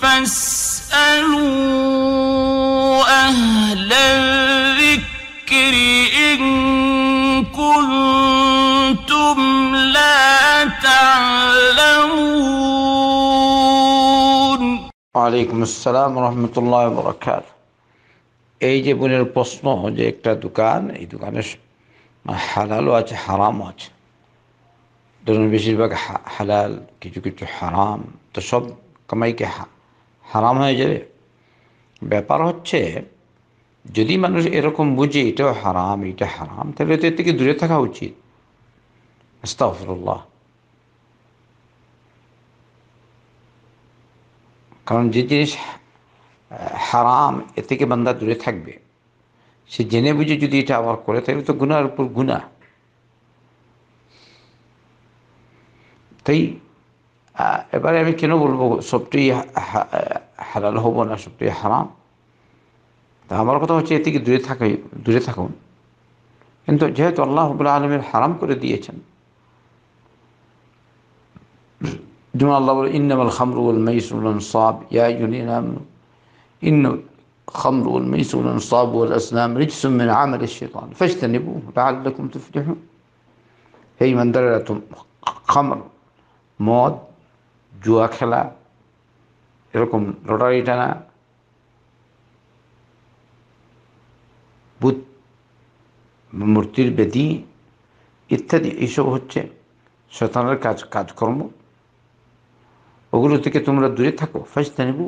فاسألوا أهل الذكر إن كنتم لا تعلمون ওয়ালাইকুম আসসালাম রহমতুল্লাহ বরকাত এই যে বোনের প্রশ্ন যে একটা দোকান এই দোকানে হালালও আছে হারামও আছে ধরুন বেশিরভাগ হালাল কিছু কিছু হারাম তো সব কামাইকে হারাম হয়ে যাবে ব্যাপার হচ্ছে যদি মানুষ এরকম বুঝে এটাও হারাম এটা হারাম তাহলে তো এর থেকে দূরে থাকা উচিত আস্তাফরুল্লাহ কারণ যে জিনিস হারাম এ থেকে বান্দা দূরে থাকবে সে জেনে বুঝে যদি এটা আবার করে তাহলে তো গুনার উপর গুণা তাই এবারে আমি কেন বলবো সবটি حلال هو ولا شبتي حرام ده عمر كتبه شيء تيجي دوري تكوي دوري تكون انتو جهت الله رب العالمين حرام كره دي اچن دون الله بل انما الخمر والميس والانصاب يا ايها الذين ان الخمر والميس والانصاب والاسلام رجس من عمل الشيطان فاجتنبوه لعلكم تفلحون هي من دررتم خمر موت جوا خلال এরকম লটারি টানা বুধ মূর্তির বেদি ইত্যাদি এইসব হচ্ছে শতানের কাজ কাজকর্ম ওগুলো থেকে তোমরা দূরে থাকো ফাইস্তা নেবু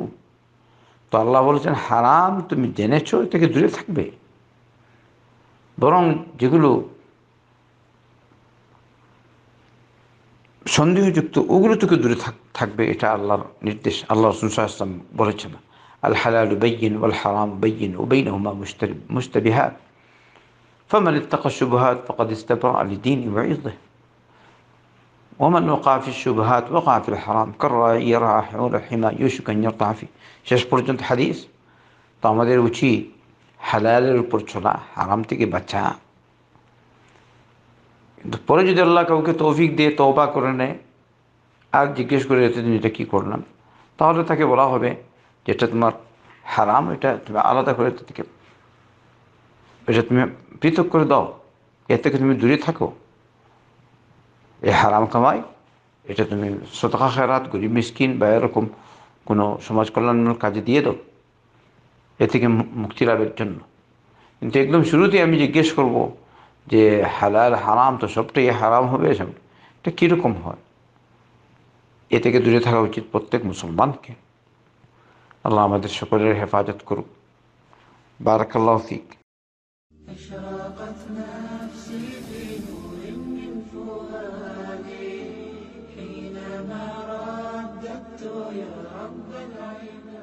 তো আল্লাহ বলেছেন হারাম তুমি জেনেছো থেকে দূরে থাকবে বরং যেগুলো সন্দেহযুক্ত ওগুলো থেকে দূরে থাকবে এটা আল্লাহর নির্দেশ আল্লাহ রসুল সাহাশাম বলেছেন আল হালাল বেইন ওয়াল হারাম বেইন ও বেইন হুমা فمن اتقى الشبهات فقد استبرأ لدين وعظه ومن وقع في الشبهات وقع في الحرام كرر يرى حول الحما يوشك أن يرتع فيه شاش برجنت حديث طبعا دير وشي حلال البرجنة حرام تيجي بچان পরে যদি আল্লাহ কাউকে তৌফিক দিয়ে তৌবা করে নেয় আর জিজ্ঞেস করে এতদিন এটা কী করলাম তাহলে তাকে বলা হবে যেটা তোমার হারাম এটা তুমি আলাদা করে থেকে এটা তুমি পৃথক করে দাও এর থেকে তুমি দূরে থাকো এ হারাম কামাই এটা তুমি সতকা খেরাত গরিব মিসকিন বা এরকম কোনো সমাজ কল্যাণমূলক কাজে দিয়ে দাও এ থেকে মুক্তি লাভের জন্য কিন্তু একদম শুরুতেই আমি জিজ্ঞেস করবো যে হালাল হারাম তো সবটাই হারাম হবে সব এটা কীরকম হয় এ থেকে দূরে থাকা উচিত প্রত্যেক মুসলমানকে আল্লাহ আমাদের সকলের হেফাজত করুক বারাকাল্লাহ ফিক يا رب